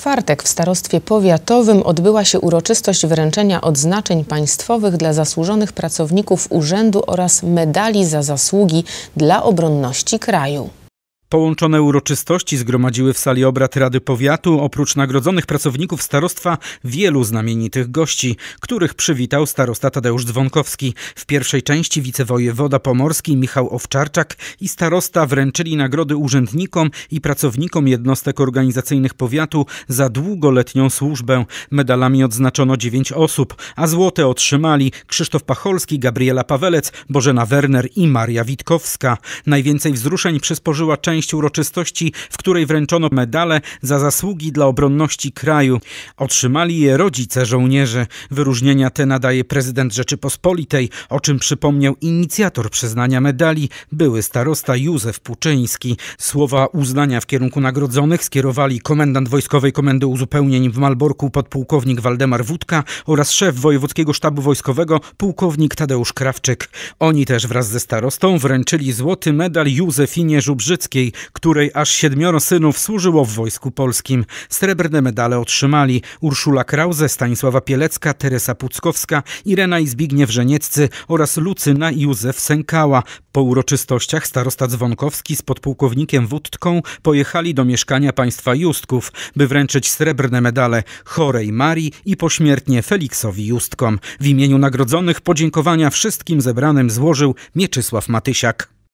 czwartek w starostwie powiatowym odbyła się uroczystość wręczenia odznaczeń państwowych dla zasłużonych pracowników urzędu oraz medali za zasługi dla obronności kraju. Połączone uroczystości zgromadziły w sali obrad Rady Powiatu oprócz nagrodzonych pracowników starostwa wielu znamienitych gości, których przywitał starosta Tadeusz Dzwonkowski. W pierwszej części wicewojewoda pomorski Michał Owczarczak i starosta wręczyli nagrody urzędnikom i pracownikom jednostek organizacyjnych powiatu za długoletnią służbę. Medalami odznaczono dziewięć osób, a złote otrzymali Krzysztof Pacholski, Gabriela Pawelec, Bożena Werner i Maria Witkowska. Najwięcej wzruszeń przysporzyła część część uroczystości, w której wręczono medale za zasługi dla obronności kraju. Otrzymali je rodzice żołnierzy. Wyróżnienia te nadaje prezydent Rzeczypospolitej, o czym przypomniał inicjator przyznania medali, były starosta Józef Puczyński. Słowa uznania w kierunku nagrodzonych skierowali komendant Wojskowej Komendy Uzupełnień w Malborku podpułkownik Waldemar Wódka oraz szef Wojewódzkiego Sztabu Wojskowego pułkownik Tadeusz Krawczyk. Oni też wraz ze starostą wręczyli złoty medal Józefinie Żubrzyckiej, której aż siedmioro synów służyło w Wojsku Polskim. Srebrne medale otrzymali Urszula Krause, Stanisława Pielecka, Teresa Puckowska, Irena i Zbigniew Żenieccy oraz Lucyna i Józef Sękała. Po uroczystościach starosta Dzwonkowski z podpułkownikiem Wódką pojechali do mieszkania państwa Justków, by wręczyć srebrne medale chorej Marii i pośmiertnie Feliksowi Justkom. W imieniu nagrodzonych podziękowania wszystkim zebranym złożył Mieczysław Matysiak.